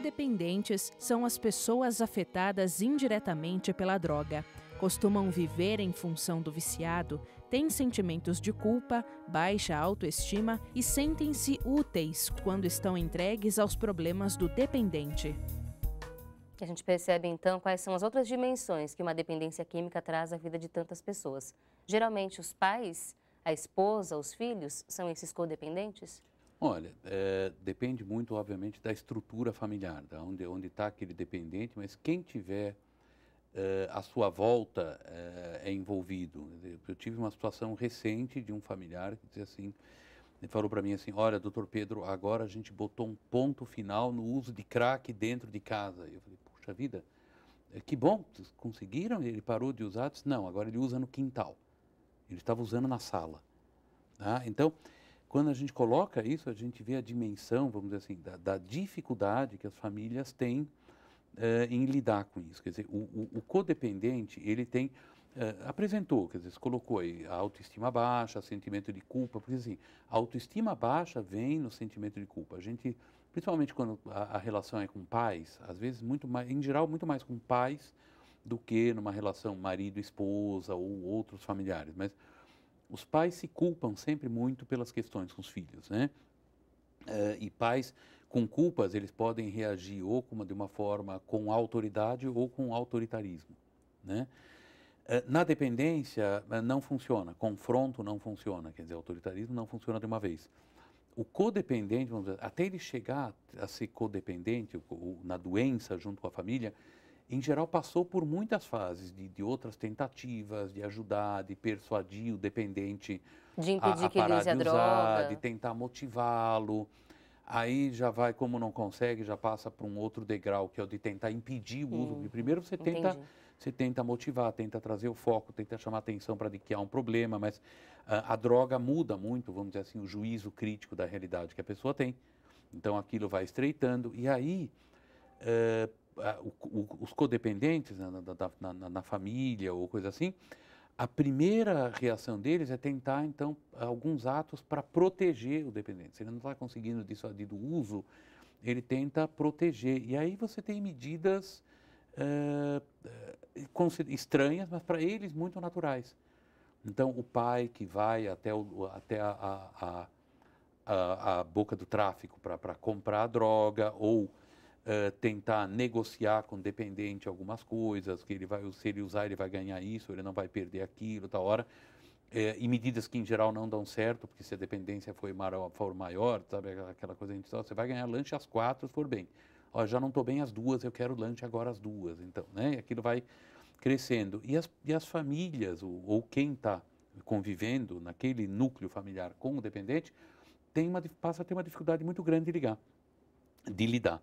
Codependentes são as pessoas afetadas indiretamente pela droga. Costumam viver em função do viciado, têm sentimentos de culpa, baixa autoestima e sentem-se úteis quando estão entregues aos problemas do dependente. A gente percebe então quais são as outras dimensões que uma dependência química traz à vida de tantas pessoas. Geralmente, os pais, a esposa, os filhos são esses codependentes? Olha, é, depende muito, obviamente, da estrutura familiar, da onde onde está aquele dependente, mas quem tiver é, sua volta é, é, envolvido. Eu tive uma situação recente de um familiar que dizia assim, ele falou para mim assim, olha, doutor Pedro, agora a gente botou um ponto final no uso de crack dentro de casa. Eu falei, puxa vida, que bom, vocês conseguiram? Ele parou de usar? Disse, não, agora ele usa no quintal. Ele estava usando na sala. Ah, então quando a gente coloca isso, a gente vê a dimensão, vamos dizer assim, da, da dificuldade que as famílias têm eh, em lidar com isso. Quer dizer, o, o, o codependente, ele tem eh, apresentou, quer dizer, colocou aí a autoestima baixa, sentimento de culpa, porque assim, a autoestima baixa vem no sentimento de culpa. A gente, principalmente quando a, a relação é com pais, às vezes muito mais, em geral, muito mais com pais do que numa relação marido-esposa ou outros familiares, mas os pais se culpam sempre muito pelas questões com os filhos, né? Uh, e pais com culpas, eles podem reagir ou com, de uma forma com autoridade ou com autoritarismo, né? Eh, na dependência eh, não funciona, confronto não funciona, quer dizer, autoritarismo não funciona de uma vez. O codependente, dizer, até ele chegar a ser codependente o, na doença junto com a família, em geral, passou por muitas fases de, de, outras tentativas de ajudar, de persuadir o dependente de impedir a, a que parar ele use de usar, droga. de tentar motivá-lo. Aí já vai, como não consegue, já passa para um outro degrau, que é o de tentar impedir o uso. Hum, primeiro você tenta, você tenta motivar, tenta trazer o foco, tenta chamar atenção para que há um problema, mas a, ah, a droga muda muito, vamos dizer assim, o juízo crítico da realidade que a pessoa tem. Então aquilo vai estreitando. E aí, Uh, os codependentes na, na, na, na, família ou coisa assim, a primeira reação deles é tentar, então, alguns atos para proteger o dependente. Se ele não está conseguindo dissuadir do uso, ele tenta proteger. E aí você tem medidas eh, eh, estranhas, mas para eles muito naturais. Então, o pai que vai até, o, até a, a, a, a boca do tráfico para comprar a droga ou eh, tentar negociar com o dependente algumas coisas, que ele vai, se ele usar, ele vai ganhar isso, ele não vai perder aquilo, tal hora. É, e medidas que em geral não dão certo, porque se a dependência for maior, for maior sabe aquela coisa, a gente você vai ganhar lanche às quatro, se for bem. Ó, já não estou bem às duas, eu quero lanche agora às duas, então, né? E aquilo vai crescendo. E as, e as famílias, ou, ou quem está convivendo naquele núcleo familiar com o dependente, tem uma, passa a ter uma dificuldade muito grande de ligar, de lidar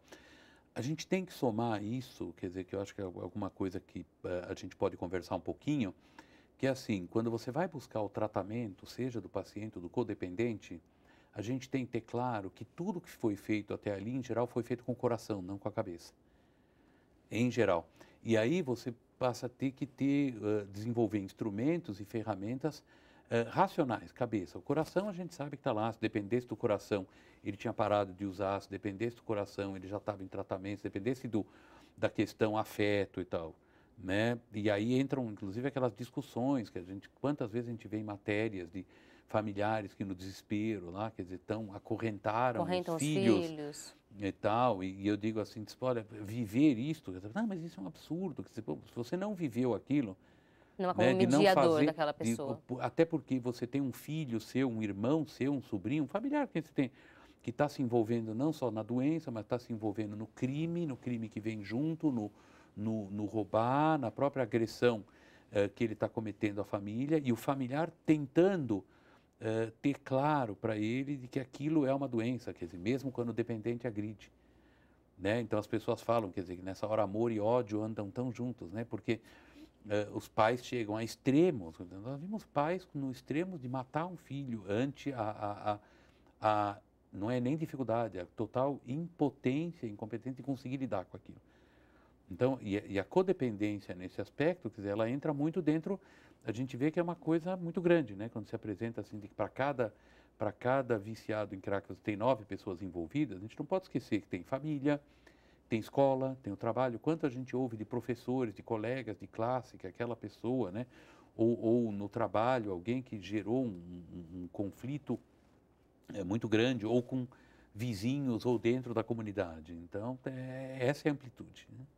a gente tem que somar isso, quer dizer, que eu acho que é alguma coisa que eh, a gente pode conversar um pouquinho, que é assim, quando você vai buscar o tratamento, seja do paciente ou do codependente, a gente tem que ter claro que tudo que foi feito até ali, em geral, foi feito com o coração, não com a cabeça. Em geral. E aí você passa a ter que ter, uh, desenvolver instrumentos e ferramentas eh, racionais, cabeça. O coração a gente sabe que está lá, se dependesse do coração, ele tinha parado de usar, se dependesse do coração, ele já estava em tratamento, se dependesse do, da questão afeto e tal. Né? E aí entram, inclusive, aquelas discussões que a gente, quantas vezes a gente vê em matérias de familiares que no desespero lá, quer dizer, tão acorrentaram os filhos, filhos, e tal, e, e eu digo assim, olha, viver isto, não, mas isso é um absurdo, se você não viveu aquilo, né, não é como né, um fazer, daquela pessoa. De, até porque você tem um filho seu, um irmão seu, um sobrinho, um familiar que você tem, que está se envolvendo não só na doença, mas está se envolvendo no crime, no crime que vem junto, no, no, no roubar, na própria agressão uh, que ele está cometendo à família, e o familiar tentando uh, ter claro para ele de que aquilo é uma doença, quer dizer, mesmo quando o dependente agride. Né? Então as pessoas falam, quer dizer, que nessa hora amor e ódio andam tão juntos, né? porque Uh, os pais chegam a extremos. Nós vimos pais no extremo de matar um filho ante a, a, a, a não é nem dificuldade, a é total impotência, incompetência de conseguir lidar com aquilo. Então, e, e a codependência nesse aspecto, quer dizer, ela entra muito dentro, a gente vê que é uma coisa muito grande, né? Quando se apresenta assim, de que para cada, para cada viciado em crack tem nove pessoas envolvidas, a gente não pode esquecer que tem família, tem escola, tem o trabalho. Quanto a gente ouve de professores, de colegas, de classe, que é aquela pessoa, né? Ou, ou no trabalho, alguém que gerou um, um, um conflito é, muito grande, ou com vizinhos, ou dentro da comunidade. Então, é, essa é a amplitude. Né?